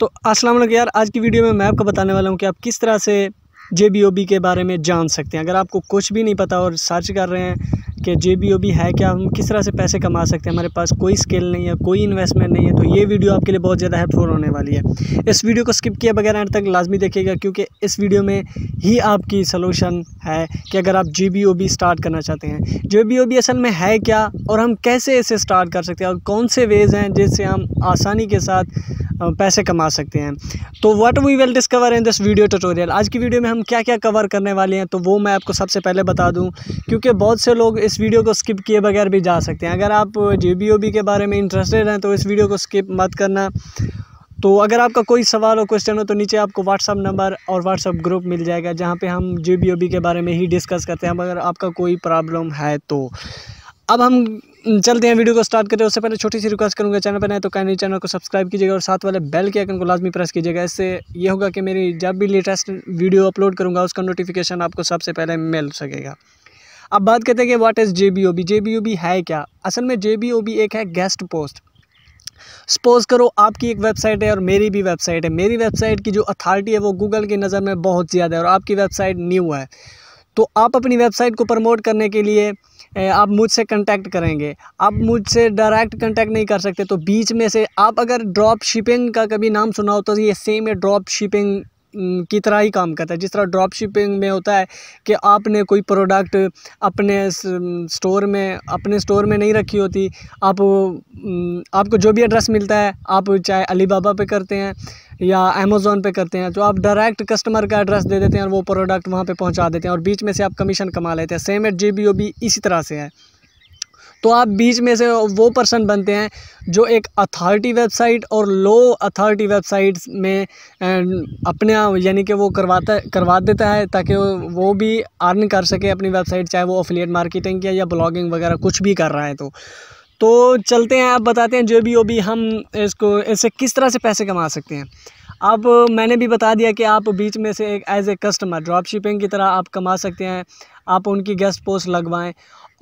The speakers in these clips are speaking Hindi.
तो अस्सलाम यार आज की वीडियो में मैं आपको बताने वाला हूँ कि आप किस तरह से जे के बारे में जान सकते हैं अगर आपको कुछ भी नहीं पता और सर्च कर रहे हैं कि जे बी ओ बी है क्या हम किस तरह से पैसे कमा सकते हैं हमारे पास कोई स्किल नहीं है कोई इन्वेस्टमेंट नहीं है तो ये वीडियो आपके लिए बहुत ज़्यादा हेल्पफुल होने वाली है इस वीडियो को स्किप किए बगैर एंड तक लाजमी देखिएगा क्योंकि इस वीडियो में ही आपकी सलूशन है कि अगर आप J B O B start करना चाहते हैं जे बी ओ बी असल में है क्या और हम कैसे इसे स्टार्ट कर सकते हैं और कौन से वेज़ हैं जिससे हम आसानी के साथ पैसे कमा सकते हैं तो what we will discover in this video tutorial आज की वीडियो में हम क्या क्या कवर करने वाले हैं तो वो मैं आपको सबसे पहले बता दूं क्योंकि बहुत से लोग इस वीडियो को स्किप किए बगैर भी जा सकते हैं अगर आप जे के बारे में इंटरेस्टेड हैं तो इस वीडियो को स्किप मत करना तो अगर आपका कोई सवाल हो क्वेश्चन हो तो नीचे आपको व्हाट्सअप नंबर और व्हाट्सअप ग्रुप मिल जाएगा जहाँ पे हम जे के बारे में ही डिस्कस करते हैं अगर आपका कोई प्रॉब्लम है तो अब हम चलते हैं वीडियो को स्टार्ट करते हैं उससे पहले छोटी सी रिक्वेस्ट करूंगा चैनल पर नए तो कहने चैनल को सब्सक्राइब कीजिएगा और साथ वाले बेल के आइकन को लाजमी प्रेस कीजिएगा इससे ये होगा कि मेरी जब भी लेटेस्ट वीडियो अपलोड करूँगा उसका नोटिफिकेशन आपको सबसे पहले मिल सकेगा अब बात करते हैं कि what is J B O B J B O B है क्या असल में जे बी ओ बी एक है गेस्ट पोस्ट सपोज करो आपकी एक वेबसाइट है और मेरी भी वेबसाइट है मेरी वेबसाइट की जो अथॉरिटी है वो गूगल की नज़र में बहुत ज़्यादा है और आपकी वेबसाइट न्यू है तो आप अपनी वेबसाइट को प्रमोट करने के लिए आप मुझसे कंटैक्ट करेंगे आप हम्म। मुझसे डायरेक्ट कंटैक्ट नहीं कर सकते तो बीच में से आप अगर ड्रॉप शिपिंग का कभी नाम सुना हो तो ये सेम है ड्रॉप शिपिंग की तरह ही काम करता है जिस तरह ड्रॉप शिपिंग में होता है कि आपने कोई प्रोडक्ट अपने स्टोर में अपने स्टोर में नहीं रखी होती आप आपको जो भी एड्रेस मिलता है आप चाहे अलीबाबा पे करते हैं या अमेज़ोन पे करते हैं तो आप डायरेक्ट कस्टमर का एड्रेस दे देते हैं और वो प्रोडक्ट वहाँ पर पहुँचा देते हैं और बीच में से आप कमीशन कमा लेते हैं same at J B O इसी तरह से है तो आप बीच में से वो पर्सन बनते हैं जो एक अथॉरिटी वेबसाइट और लो अथॉरिटी वेबसाइट्स में अपने यानी कि वो करवाता करवा देता है ताकि वो भी अर्न कर सके अपनी वेबसाइट चाहे वो अफिलियट मार्केटिंग या ब्लॉगिंग वगैरह कुछ भी कर रहा है तो तो चलते हैं आप बताते हैं जो भी वो भी हम इसको इससे किस तरह से पैसे कमा सकते हैं अब मैंने भी बता दिया कि आप बीच में से एक as a customer drop shipping की तरह आप कमा सकते हैं आप उनकी गेस्ट पोस्ट लगवाएं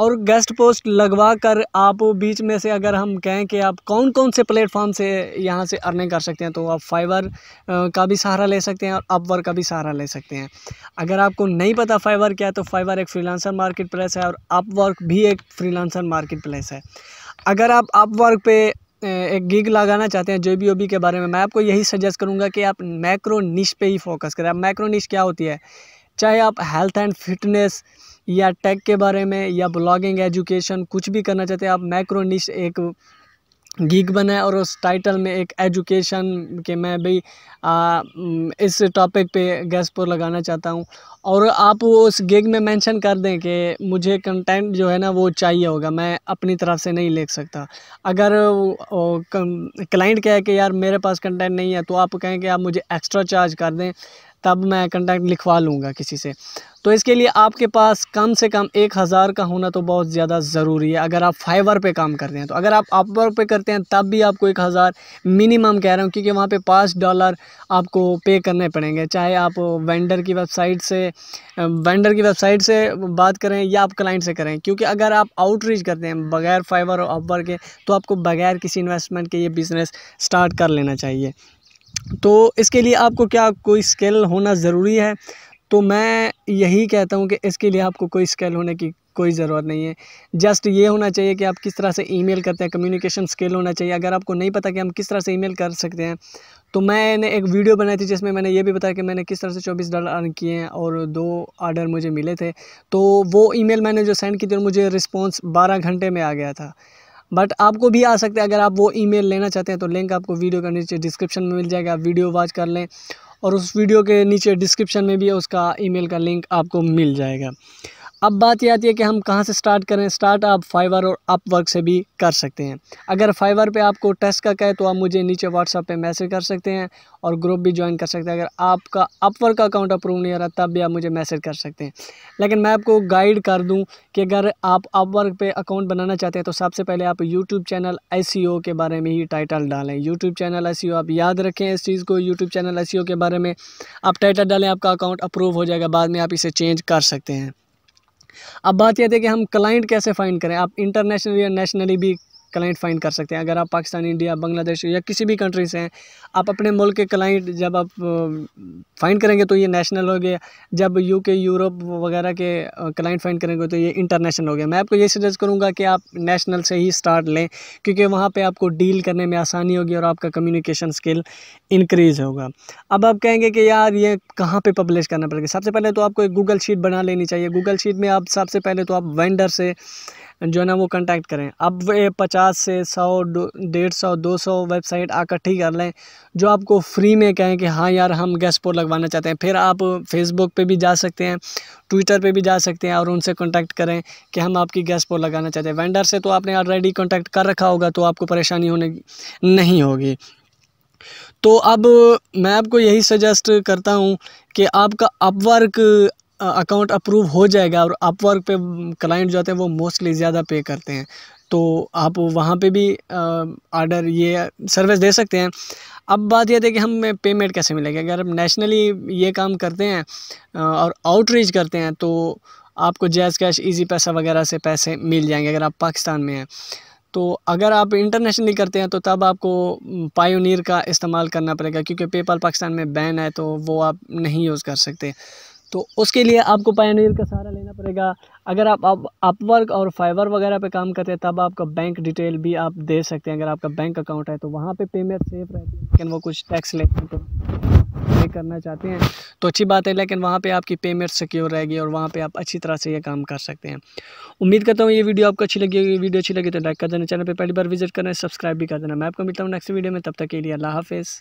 और गेस्ट पोस्ट लगवा कर आप बीच में से अगर हम कहें कि आप कौन कौन से प्लेटफॉर्म से यहाँ से अर्निंग कर सकते हैं तो आप फाइवर का भी सहारा ले सकते हैं और अपवर का भी सहारा ले सकते हैं अगर आपको नहीं पता फाइवर क्या है तो फाइवर एक फ्रीलांसर मार्केट प्लेस है और अपवर्क भी एक फ्रीलांसर मार्केट प्लेस है अगर आप अपवर्क पे एक गिग लगाना चाहते हैं जे बी ओ बी के बारे में मैं आपको यही सजेस्ट करूँगा कि आप मैक्रो निश पे ही फोकस करें अब मैक्रो निश क्या होती है चाहे आप हेल्थ एंड फिटनेस या टेक के बारे में या ब्लॉगिंग एजुकेशन कुछ भी करना चाहते हैं आप मैक्रो निश एक गीक बनाए और उस टाइटल में एक एजुकेशन के मैं भी आ, इस टॉपिक पे गैस पर लगाना चाहता हूँ और आप उस गिग में मेंशन कर दें कि मुझे कंटेंट जो है ना वो चाहिए होगा मैं अपनी तरफ से नहीं लिख सकता अगर क्लाइंट कहे कि यार मेरे पास कंटेंट नहीं है तो आप कहें कि आप मुझे एक्स्ट्रा चार्ज कर दें तब मैं कंटैक्ट लिखवा लूँगा किसी से तो इसके लिए आपके पास कम से कम एक हज़ार का होना तो बहुत ज़्यादा ज़रूरी है अगर आप फाइवर पे काम करते हैं तो अगर आप अपवर्क पे करते हैं तब भी आपको एक हज़ार मिनिमम कह रहा हूँ क्योंकि वहाँ पे पाँच डॉलर आपको पे करने पड़ेंगे चाहे आप वेंडर की वेबसाइट से वेंडर की वेबसाइट से बात करें या आप क्लाइंट से करें क्योंकि अगर आप आउटरीच करते हैं बगैर फाइवर और अपवर्क के तो आपको बगैर किसी इन्वेस्टमेंट के ये बिज़नेस स्टार्ट कर लेना चाहिए तो इसके लिए आपको क्या कोई स्किल होना ज़रूरी है तो मैं यही कहता हूँ कि इसके लिए आपको कोई स्किल होने की कोई ज़रूरत नहीं है जस्ट ये होना चाहिए कि आप किस तरह से ईमेल करते हैं कम्युनिकेशन स्किल होना चाहिए अगर आपको नहीं पता कि हम किस तरह से ईमेल कर सकते हैं तो मैंने एक वीडियो बनाई थी जिसमें मैंने ये भी बताया कि मैंने किस तरह से चौबीस डॉलर अर्न किए हैं और दो आर्डर मुझे मिले थे तो वो ईमेल मैंने जो सेंड की थी और मुझे रिस्पॉन्स बारह घंटे में आ गया था बट आपको भी आ सकते हैं अगर आप वो ईमेल लेना चाहते हैं तो लिंक आपको वीडियो का नीचे डिस्क्रिप्शन में मिल जाएगा आप वीडियो वॉच कर लें और उस वीडियो के नीचे डिस्क्रिप्शन में भी उसका ईमेल का लिंक आपको मिल जाएगा अब बात यह आती है कि हम कहाँ से स्टार्ट करें स्टार्ट आप फाइवर और अपवर्क से भी कर सकते हैं अगर फाइवर पे आपको टेस्ट का कहे तो आप मुझे नीचे व्हाट्सअप पे मैसेज कर सकते हैं और ग्रुप भी ज्वाइन कर सकते हैं अगर आपका अपवर्क अकाउंट अप्रूव नहीं हो रहा तब भी आप मुझे मैसेज कर सकते हैं लेकिन मैं आपको गाइड कर दूँ कि अगर आप अपवर्क पर अकाउंट बनाना चाहते हैं तो सबसे पहले आप यूट्यूब चैनल एस के बारे में ही टाइटल डालें यूट्यूब चैनल एस आप याद रखें इस चीज़ को यूट्यूब चैनल एस के बारे में आप टाइटल डालें आपका अकाउंट अप्रूव हो जाएगा बाद में आप इसे चेंज कर सकते हैं अब बात यह थी कि हम क्लाइंट कैसे फाइंड करें आप इंटरनेशनली या नेशनली भी क्लाइंट फाइंड कर सकते हैं अगर आप पाकिस्तान इंडिया बांग्लादेश या किसी भी कंट्री से हैं आप अपने मुल्क के क्लाइंट जब आप फाइंड करेंगे तो ये नेशनल हो गया जब यू के यूरोप वगैरह के क्लाइंट फाइंड करेंगे तो ये इंटरनेशनल हो गया मैं आपको ये सजेस्ट करूँगा कि आप नेशनल से ही स्टार्ट लें क्योंकि वहाँ पर आपको डील करने में आसानी होगी और आपका कम्युनिकेशन स्किल इंक्रीज़ होगा अब आप कहेंगे कि यार ये कहाँ पर पब्लिश करना पड़ेगा सबसे पहले तो आपको एक गूगल शीट बना लेनी चाहिए गूगल शीट में आप सबसे पहले तो आप वेंडर से जो है ना वो कॉन्टैक्ट करें अब पचास पचास से सौ डेढ़ सौ दो सौ वेबसाइट इकट्ठी कर लें जो आपको फ्री में कहें कि हाँ यार हम गैस पोर लगवाना चाहते हैं फिर आप फेसबुक पे भी जा सकते हैं ट्विटर पे भी जा सकते हैं और उनसे कांटेक्ट करें कि हम आपकी गैस पोर लगाना चाहते हैं वेंडर से तो आपने ऑलरेडी कॉन्टैक्ट कर रखा होगा तो आपको परेशानी होने नहीं होगी तो अब मैं आपको यही सजेस्ट करता हूँ कि आपका अपवर्क अकाउंट अप्रूव हो जाएगा और अपवर्क पे क्लाइंट जो आते हैं वो मोस्टली ज़्यादा पे करते हैं तो आप वहाँ पे भी आर्डर ये सर्विस दे सकते हैं अब बात यह थी कि हमें पेमेंट कैसे मिलेगी अगर आप नेशनली ये काम करते हैं और आउटरीच करते हैं तो आपको जैज़ कैश इजी पैसा वगैरह से पैसे मिल जाएंगे अगर आप पाकिस्तान में हैं तो अगर आप इंटरनेशनली करते हैं तो तब आपको पायोनियर का इस्तेमाल करना पड़ेगा क्योंकि पेपाल पाकिस्तान में बैन है तो वो आप नहीं यूज़ कर सकते तो उसके लिए आपको पायनियर का सहारा लेना पड़ेगा अगर आप अपवर्क और फाइवर वगैरह पे काम करते हैं तब आपका बैंक डिटेल भी आप दे सकते हैं अगर आपका बैंक अकाउंट है तो वहाँ पे पेमेंट सेफ रहती है लेकिन वो कुछ टैक्स लेते हैं तो पे करना चाहते हैं तो अच्छी बात है लेकिन वहाँ पे आपकी पेमेंट सिक्योर रहेगी और वहाँ पर आप अच्छी तरह से ये काम कर सकते हैं उम्मीद करता हूँ ये वीडियो आपको अच्छी लगी होगी वीडियो अच्छी लगी तो लाइक कर देना चैनल पर पहली बार विजिट करना सब्सक्राइब भी कर देना मैं आपको मिलता हूँ नेक्स्ट वीडियो में तब तक के लिए अल्लाह हाफिज़